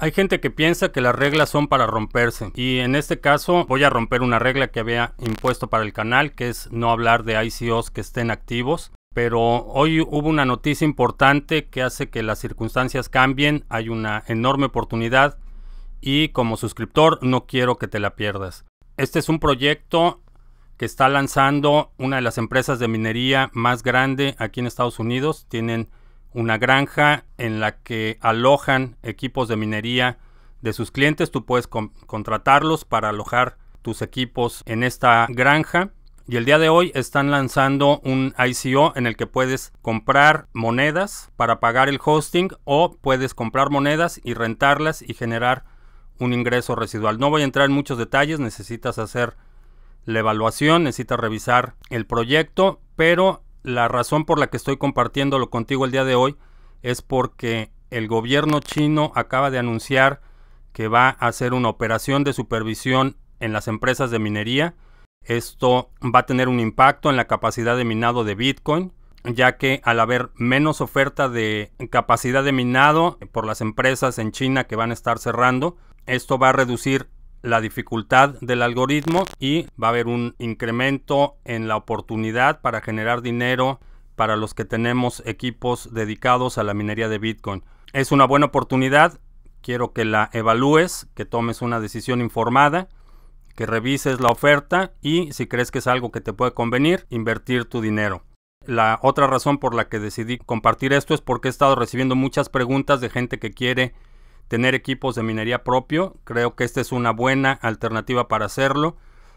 Hay gente que piensa que las reglas son para romperse y en este caso voy a romper una regla que había impuesto para el canal que es no hablar de ICOs que estén activos. Pero hoy hubo una noticia importante que hace que las circunstancias cambien, hay una enorme oportunidad y como suscriptor no quiero que te la pierdas. Este es un proyecto que está lanzando una de las empresas de minería más grande aquí en Estados Unidos. Tienen una granja en la que alojan equipos de minería de sus clientes. Tú puedes contratarlos para alojar tus equipos en esta granja. Y el día de hoy están lanzando un ICO en el que puedes comprar monedas para pagar el hosting o puedes comprar monedas y rentarlas y generar un ingreso residual. No voy a entrar en muchos detalles, necesitas hacer la evaluación, necesitas revisar el proyecto, pero la razón por la que estoy compartiéndolo contigo el día de hoy es porque el gobierno chino acaba de anunciar que va a hacer una operación de supervisión en las empresas de minería. Esto va a tener un impacto en la capacidad de minado de Bitcoin, ya que al haber menos oferta de capacidad de minado por las empresas en China que van a estar cerrando, esto va a reducir la dificultad del algoritmo y va a haber un incremento en la oportunidad para generar dinero para los que tenemos equipos dedicados a la minería de Bitcoin. Es una buena oportunidad, quiero que la evalúes, que tomes una decisión informada, que revises la oferta y si crees que es algo que te puede convenir, invertir tu dinero. La otra razón por la que decidí compartir esto es porque he estado recibiendo muchas preguntas de gente que quiere tener equipos de minería propio. Creo que esta es una buena alternativa para hacerlo.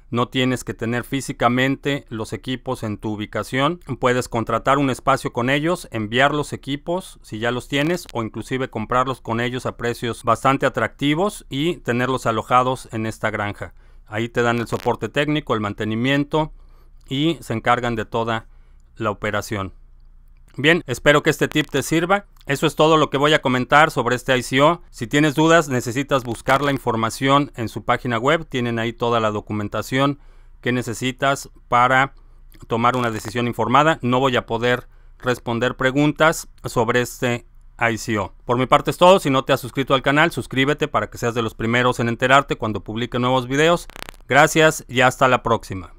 No tienes que tener físicamente los equipos en tu ubicación. Puedes contratar un espacio con ellos, enviar los equipos si ya los tienes o inclusive comprarlos con ellos a precios bastante atractivos y tenerlos alojados en esta granja. Ahí te dan el soporte técnico, el mantenimiento y se encargan de toda la operación. Bien, espero que este tip te sirva. Eso es todo lo que voy a comentar sobre este ICO. Si tienes dudas, necesitas buscar la información en su página web. Tienen ahí toda la documentación que necesitas para tomar una decisión informada. No voy a poder responder preguntas sobre este ICO. Por mi parte es todo. Si no te has suscrito al canal, suscríbete para que seas de los primeros en enterarte cuando publique nuevos videos. Gracias y hasta la próxima.